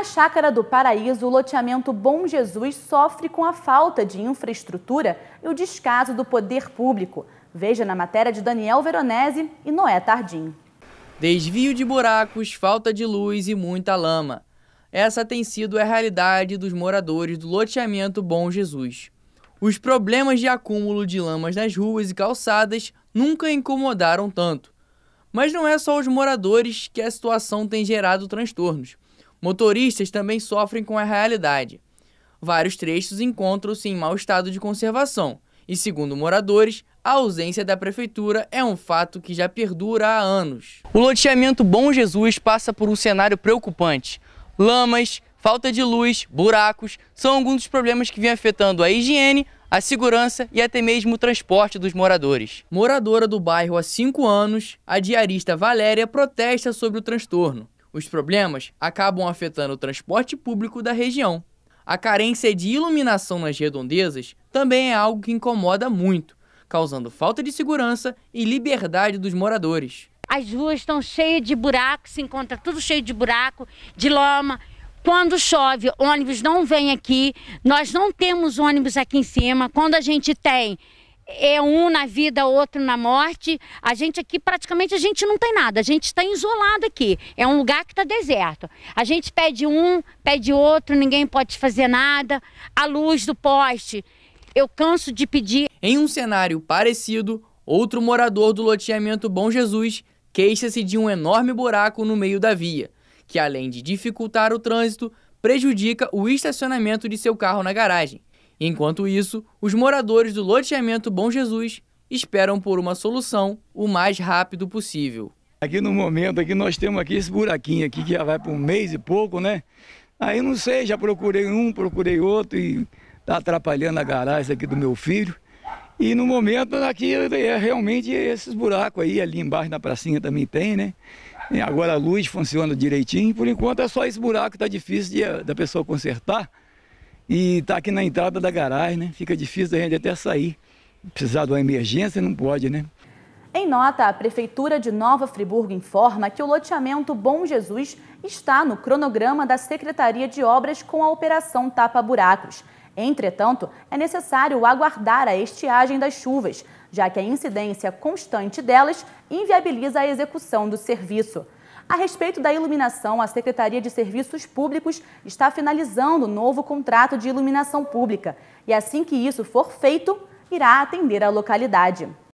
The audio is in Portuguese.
Na Chácara do Paraíso, o loteamento Bom Jesus sofre com a falta de infraestrutura e o descaso do poder público. Veja na matéria de Daniel Veronese e Noé Tardim. Desvio de buracos, falta de luz e muita lama. Essa tem sido a realidade dos moradores do loteamento Bom Jesus. Os problemas de acúmulo de lamas nas ruas e calçadas nunca incomodaram tanto. Mas não é só os moradores que a situação tem gerado transtornos. Motoristas também sofrem com a realidade. Vários trechos encontram-se em mau estado de conservação, e segundo moradores, a ausência da prefeitura é um fato que já perdura há anos. O loteamento Bom Jesus passa por um cenário preocupante. Lamas, falta de luz, buracos são alguns dos problemas que vêm afetando a higiene, a segurança e até mesmo o transporte dos moradores. Moradora do bairro há cinco anos, a diarista Valéria protesta sobre o transtorno. Os problemas acabam afetando o transporte público da região. A carência de iluminação nas redondezas também é algo que incomoda muito, causando falta de segurança e liberdade dos moradores. As ruas estão cheias de buraco, se encontra tudo cheio de buraco, de lama. Quando chove, ônibus não vem aqui, nós não temos ônibus aqui em cima. Quando a gente tem, é um na vida, outro na morte. A gente aqui praticamente a gente não tem nada, a gente está isolado aqui. É um lugar que está deserto. A gente pede um, pede outro, ninguém pode fazer nada. A luz do poste, eu canso de pedir. Em um cenário parecido, outro morador do loteamento Bom Jesus queixa-se de um enorme buraco no meio da via, que além de dificultar o trânsito, prejudica o estacionamento de seu carro na garagem. Enquanto isso, os moradores do loteamento Bom Jesus esperam por uma solução o mais rápido possível. Aqui no momento, aqui nós temos aqui esse buraquinho aqui que já vai por um mês e pouco, né? Aí não sei, já procurei um, procurei outro e está atrapalhando a garagem aqui do meu filho. E no momento aqui é realmente esses buracos aí, ali embaixo na pracinha também tem, né? E agora a luz funciona direitinho, por enquanto é só esse buraco que está difícil de, da pessoa consertar. E tá aqui na entrada da garagem, né? Fica difícil a gente até sair. Precisar de uma emergência, não pode, né? Em nota, a Prefeitura de Nova Friburgo informa que o loteamento Bom Jesus está no cronograma da Secretaria de Obras com a Operação Tapa Buracos. Entretanto, é necessário aguardar a estiagem das chuvas, já que a incidência constante delas inviabiliza a execução do serviço. A respeito da iluminação, a Secretaria de Serviços Públicos está finalizando o novo contrato de iluminação pública e, assim que isso for feito, irá atender a localidade.